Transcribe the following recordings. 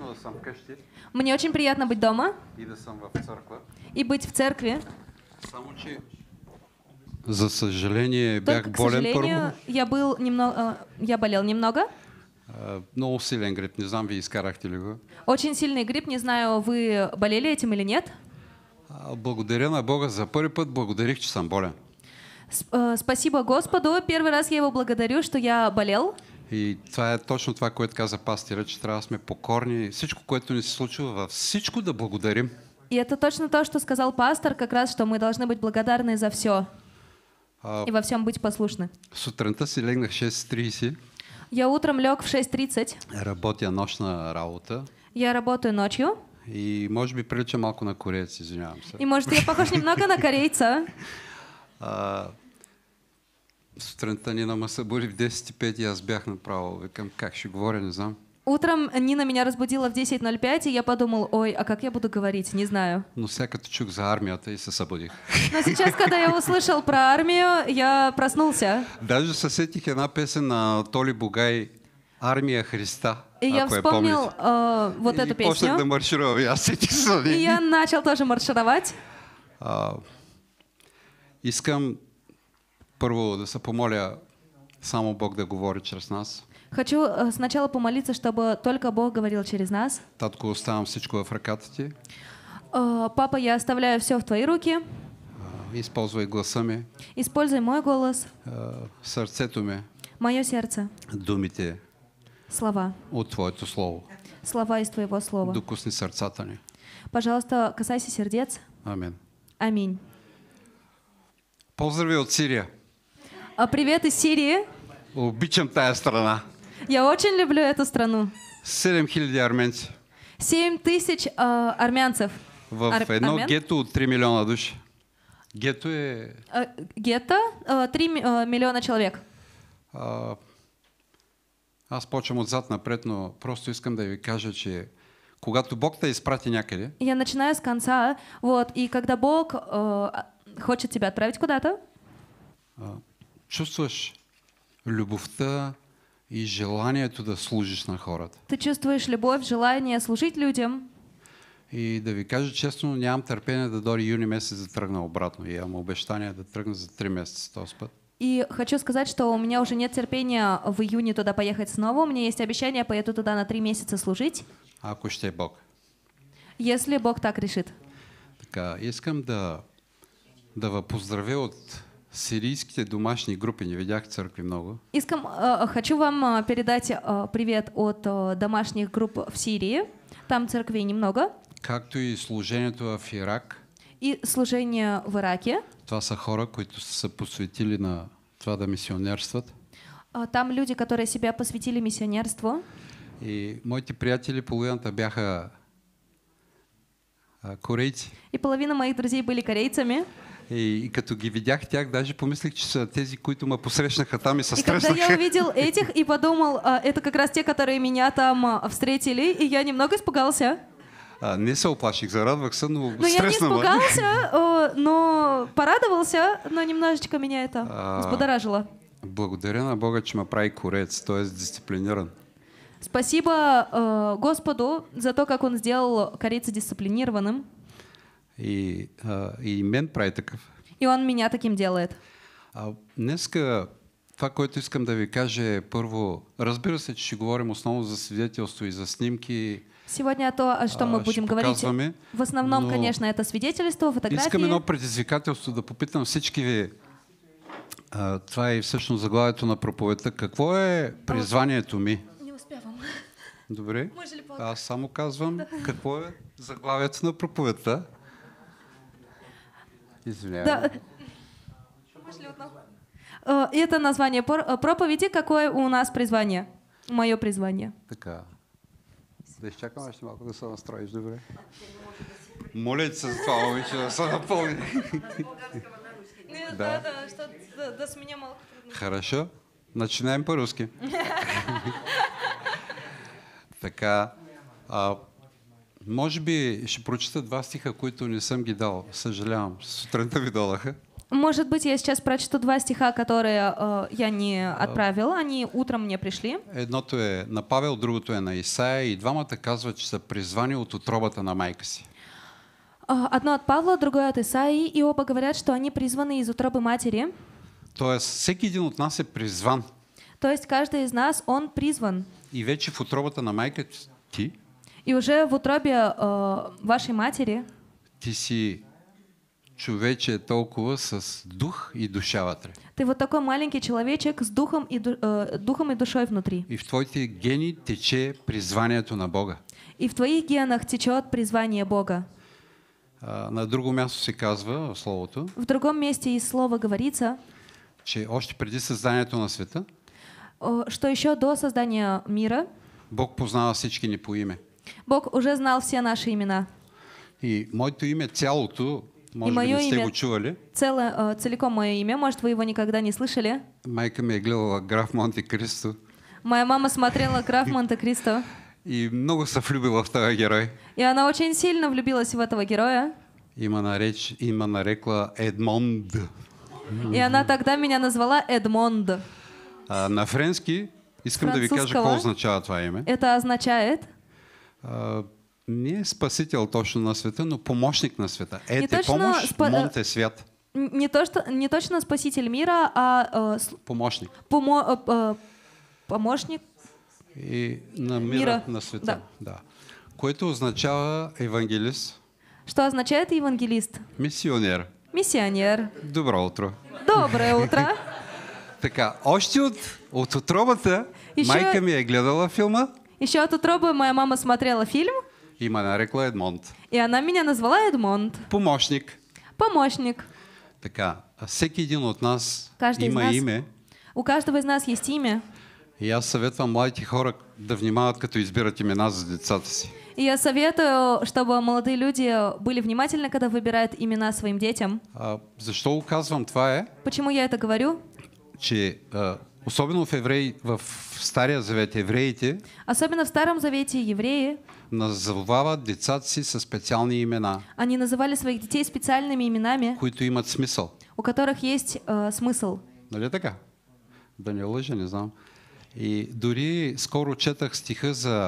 Ну, Мне очень приятно быть дома и быть в церкви. За сожаление, бях к сожалению, я был немного, э, я болел немного. Э, но силен грипп, не знаю вы изкарахте ли его. Очень сильный грипп, не знаю, вы болели этим или нет. А, благодаря на Бога за первый път, благодарих, что сам болен. Э, спасибо Господу, первый раз я его благодарю, что я болел. И това е точно това, което каза пастира, че трябва да сме покорни. Всичко, което ни се случва, във всичко да благодарим. И это точно то, что сказал пастор, как раз, что мы должны быть благодарны за все. А... И во всем быть послушны. С утра си легнах 6.30. Я утром лег в 6.30. Работя нощна работа. Я работаю ночью. И, может быть, прилича малко на кореец, извинявам И, может, я похож немного на корейца. А, Сутринта Нина ме събуди в 10.05 и аз бях направо. Викам, как еще говоря, не знам. Утром Нина меня разбудила в 10.05, и я подумал, ой, а как я буду говорить, не знаю. Но ну, вся като чук за армията и со събудих. Но сейчас, когда я услышал про армию, я проснулся. Даже сосетих една песен на Толи Бугай «Армия Христа». И я вспомнил э, вот и эту песню. Да маршировал, я с и я начал тоже маршировать. А, искам първо да се помоля само Бог да говори чрез нас. Хочу а, сначала помолиться, чтобы только Бог говорил через нас. Татко, оставам всичко в ръката ти. А, папа, я оставляю все в твои руки. А, използвай гласа ми. Используй мой голос. Сърцето ми. Мое сердце. Думите. Слова. От твоето слово. Слова из твоего слова. Докусни сърцата ни. Пожалуйста, касайся сердец. Амин. Аминь. Поздрави от Сирия. А привет из Сирии. Обичам страна. Я очень люблю эту страну. 7 тысяч армянцев. 7 тысяч э, армянцев. В Ар- едно ну, армян? 3 миллиона душ. Гето е... Э, а, гето? 3 а, а, миллиона человек. А, аз почвам отзад напред, но просто искам да ви кажа, че когато Бог те изпрати някъде... Я начинаю с конца. Вот, и когда Бог э, хочет тебя отправить куда-то... А, чувствуешь любовта и желанието да служиш на хората. Ты чувствуешь любовь, желание служить людям? И да ви кажа честно, нямам търпение да дори юни месец да тръгна обратно. И имам обещание да тръгна за три месеца този път. И хочу сказать, что у меня уже нет терпения в июне туда поехать снова. У меня есть обещание, поеду туда на три месяца служить. А ще Бог. Если Бог так решит. Така, искам да, да ви поздравя от сирийские домашние группы, не видях церкви много. Искам, э, хочу вам э, передать э, привет от домашних групп в Сирии. Там церквей немного. Как и служението в Ирак. И служение в Ираке. Това са хора, които са посветили на това да мисионерстват. А, там люди, которые себя посвятили миссионерству. И моите приятели половината бяха а, корейци. И половина моих друзей были корейцами. И, и като ги видях тях, даже помислих, че са тези, които ме посрещнаха там и се стреснаха. И когда я увидел этих и подумал, а, это как раз те, которые меня там а, встретили, и я немного испугался. А, не се оплаших, зарадвах се, но Но стреснала. я не испугался, а, но порадовался, но немножечко меня это а, взбудоражило. Благодаря на Бога, че ме прави корец, т.е. дисциплинирован. Спасибо э, Господу за то, как Он сделал корейца дисциплинированным. И, а, и мен прави такъв. И он меня таким делает. А, днеска това, което искам да ви кажа е първо, разбира се, че ще говорим основно за свидетелство и за снимки. Сегодня то, о чем мы будем говорить, в основном, но... конечно, это свидетельство, фотографии. Искам едно предизвикателство да попитам всички ви. А, това е всъщност заглавието на проповедта. Какво е призванието ми? Не успявам. Добре. Може ли Аз само казвам да. какво е заглавието на проповедта. Извиняюсь. Да. Э, это название э, проповеди. Какое у нас призвание? Мое призвание. Така. Да изчакам, ще малко да се настроиш добре. Моля ти се за това, момиче, да се напълни. Да, да, да, да сменя малко. Хорошо. Начинаем по-руски. така, а, а Може би ще прочета два стиха, които не съм ги дал. Съжалявам. Сутринта ви додаха. Может быть, я сейчас прочту два стиха, которые э, я не э, отправил, Они утром мне пришли. то е на Павел, другото е на Исаия. И двамата казват, че са призвани от утробата на майка си. Э, одно от Павла, другое от Исаии, и оба говорят, что они призваны из утробы матери. То есть всякий один от нас е призван. То есть каждый из нас, он призван. И вече в утробата на майка ти и уже в утробе э, вашей матери ти си човече толкова с дух и душа вътре. Ты вот такой маленький человечек с духом и, э, духом и душой внутри. И в твоите гени тече призванието на Бога. И в твоих генах течет призвание Бога. А, на другом месте се казва в Словото. В другом месте из Слово, говорится, че още преди създанието на света, э, что еще до создания мира, Бог познава всички ни по име. Бог уже знал все наши имена. И мое имя цялото, может и мое быть, имя, его чували. Целое, э, целиком мое имя, может, вы его никогда не слышали. Майка меня граф Монте-Кристо. Моя мама смотрела граф Монте-Кристо. И много влюбила в этого героя. И она очень сильно влюбилась в этого героя. Има, нареч, има рекла Эдмонд. И она тогда меня назвала Эдмонд. А, на френски, искренне, да ви кажа, какво означава това име. Это означает... не е спасител точно на света, но помощник на света. Е, не ти точно помощ, спа... монте свят. Не, то, что, не точно спаситель мира, а... Э, с... Помощник. Помо... Э, э, помощник и на мира, мира. на света. Да. да. Което означава евангелист. Что означает евангелист? Миссионер. Миссионер. Доброе утро. Доброе утро. така, още от, от отробата Еще... майка ми е гледала филма. Еще от утробы моя мама смотрела фильм. И мене рекла Едмонд. И она меня назвала Едмонд. Помощник. Помощник. Така, а всякий един от нас Каждый има нас, име. У каждого из нас есть имя. Я советую съветвам младите хора да внимават, като избират имена за децата си. И я советую, чтобы молодые люди были внимательны, когда выбирают имена своим детям. А, защо указвам това е? Почему я это говорю? Че а, Особено в, евреи, в Стария Завет евреите Особенно в Старом Завете евреи называват децата си със специални имена. Они называли своих детей специальными именами, които имат смисъл. У которых есть э, смысл. Нали така? Да не лъжа, не знам. И дори скоро четах стиха за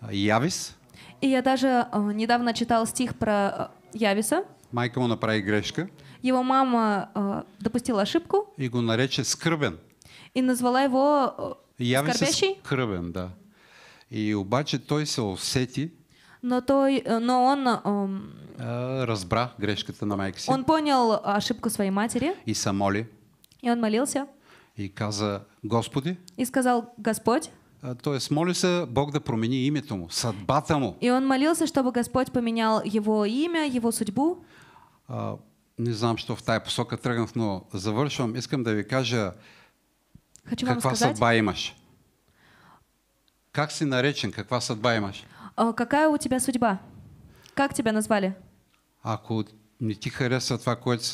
а, Явис. И я даже э, недавно читал стих про э, Явиса. Майка му направи грешка. Его мама э, допустила ошибку. И го нарече скръбен и назвала его э, Яви скорбящий. С кръвен, да. И обаче той се усети, но, той, э, но он эм, э, разбра грешката на майка си. Он понял ошибку своей матери. И се моли. И он молился. И каза, Господи. И сказал, Господь. Э, То есть молился Бог да промени името му, съдбата му. И он молился, чтобы Господь поменял его имя, его судьбу. Не знам, що в тая посока тръгнах, но завършвам. Искам да ви кажа, Хочу каква вам сказать... съдьба имаш? Как ты наречен? Каква съдьба имаш? А, э, какая у тебя судьба? Как тебя назвали? Аку не ти харесва това, което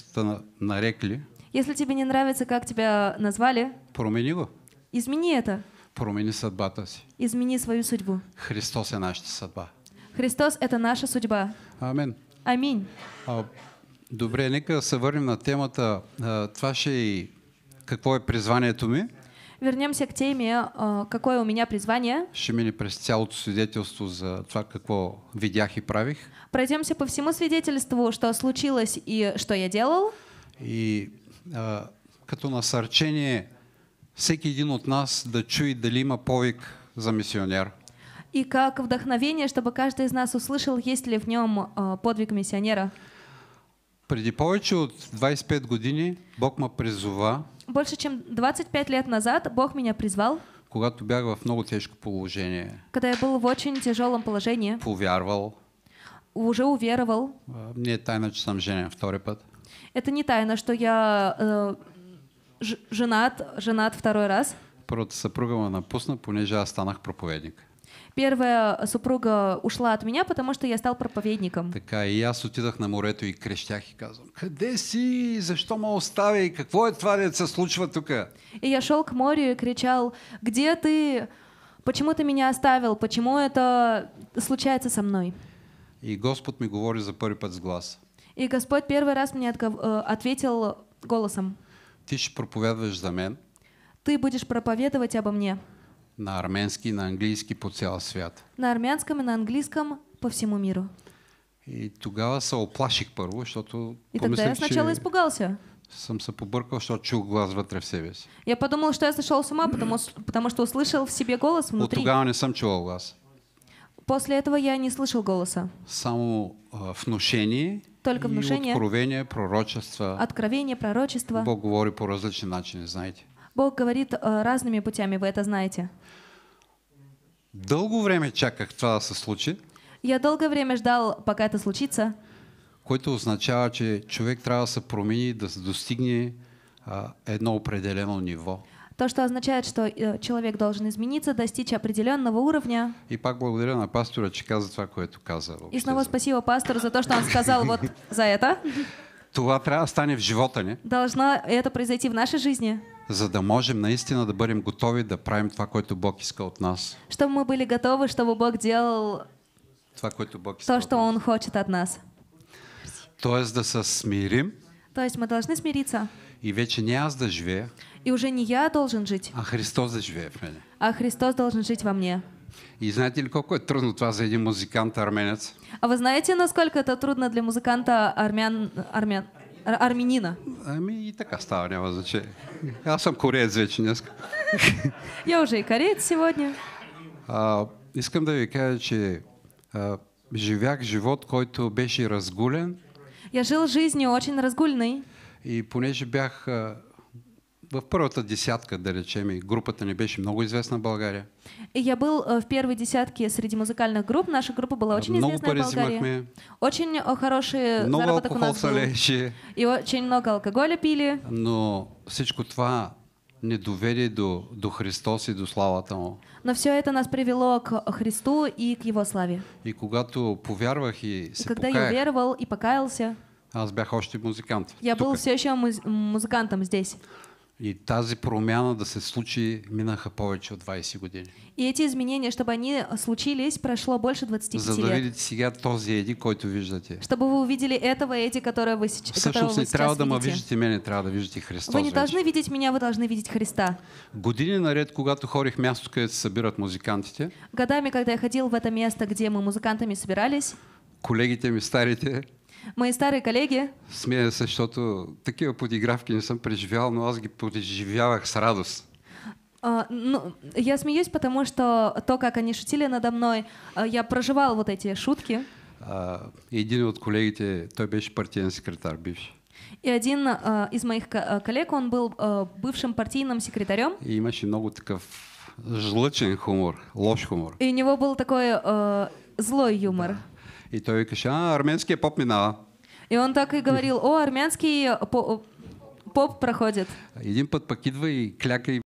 нарекли, Если тебе не нравится, как тебя назвали, промени го. Измени это. Промени съдбата си. Измени свою судьбу. Христос е наша судьба. Христос – это наша судьба. Амин. Аминь. А, добре, нека се върнем на темата. А, това ще е и какво е призванието ми. Вернемся к теме, э, какое у меня призвание. Ще мине през цялото свидетелство за това какво видях и правих. Пройдемся по всему свидетельству, что случилось и что я делал. И а, като насърчение всеки един от нас да чуе дали има повик за мисионер. И как вдохновение, чтобы каждый из нас услышал, есть ли в нем а, подвиг миссионера. Преди повече от 25 години Бог ме призова. Больше чем 25 лет назад Бог меня призвал. Когато бях в много тежко положение. Когда я был в очень тяжелом положении. Повярвал. Уже уверовал. А, не е тайна, че съм женен втори път. Это не тайна, что я э, женат, женат второй раз. Първата съпруга ме напусна, понеже аз станах проповедник. Первая супруга ушла от меня, потому что я стал проповедником. Така и аз отидах на морето и крещях и казвам, къде си, защо ме остави, какво е това, да се случва тук? И я шел к морю и кричал, где ты, почему ты меня оставил, почему это случается со мной? И Господ ми говори за първи път с глас. И Господь первый раз мне э, ответил голосом. Ты же проповедуешь за меня. Ты будешь проповедовать обо мне на армянский, на английский по цял свят. На армянском и на английском по всему миру. И тогава се оплаших първо, защото И тогда я сначала испугался. Сам се побъркал, защото чух глас вътре в себе си. Я подумал, что я сошел с ума, потому, потому что услышал в себе голос внутри. От тогава не съм чувал глас. После этого я не слышал голоса. Само э, внушение. Только внушение. И откровение, пророчество. Откровение, пророчество. Бог говорит по различным начинам, знаете. Бог говорит э, разными путями, вы это знаете. Долгое время чаках това да се случи. Я долгое время ждал, пока это случится. Което означава, че човек трябва да се промени, да се достигне а, едно определено ниво. То, что означает, что э, человек должен измениться, достичь определенного уровня. И пак благодаря на пастора, че каза това, което каза. И снова спасибо пастору за то, что он сказал вот за это. Това трябва да стане в живота ни. Должно это произойти в нашей жизни за да можем наистина да бъдем готови да правим това, което Бог иска от нас. Чтобы мы были готовы, чтобы Бог делал това, което Бог иска то, что Он хочет от нас. Тоест да се смирим. То есть мы должны смириться. И вече не аз да живея. И уже не я должен жить. А Христос да живее в мене. А Христос должен жить во мне. И знаете ли колко е трудно това за един музикант арменец? А вы знаете, насколько это трудно для музыканта армян, армян, Ar arminina. І така ставня означає. Я сам кореец, курець звичайно. Я вже і корець сьогодні. А, искам да ви кажа, че а, живях живот, който беше разгулен. Я жил жизнью очень разгульной. И понеже бях а, в първата десятка, да речем, и то не беше много известна в България. И я был э, в первой десятке среди музыкальных групп. Наша группа была очень много известна в Болгарии. Очень э, хорошие много заработок у нас был. Солеше. И очень много алкоголя пили. Но всичко това не доведе до, до Христос и до слава тому. Но все это нас привело к Христу и к его славе. И когда когато повярвах и се и когда покаях, я веровал и покаялся, аз бях още музыкант? Я тук. был все еще муз музыкантом здесь. И тази промяна да се случи, минаха повече от 20 години. И эти изменения, чтобы они а, случились, прошло больше 25 лет. За да видите сега този еди, който виждате. Чтобы вы увидели этого еди, которое вы, сейчас, сеч... Всъщност, не трябва да ме виждате мене, трябва да виждате Христос. Вы не должны видеть меня, вы должны видеть Христа. Години наред, когато хорих място, където се събират музикантите. Годами, когда я ходил в это место, где мы музыкантами собирались. Колегите ми старите. Мои старые коллеги. Смея се, защото такива подигравки не съм преживял, но аз ги преживявах с радост. Uh, ну, я смеюсь, потому что то, как они шутили надо мной, uh, я проживал вот эти шутки. Uh, един от колегите, той беше партийный секретарь бывший. И один uh, из моих коллег, он был uh, бывшим партийным секретарем. И имаше много такъв жлъчен хумор, ложь хумор. И у него был такой uh, злой юмор. Да. И то, и только а армянские поп-мина. И он так и говорил, о, армянский поп проходит. Един път пък клякай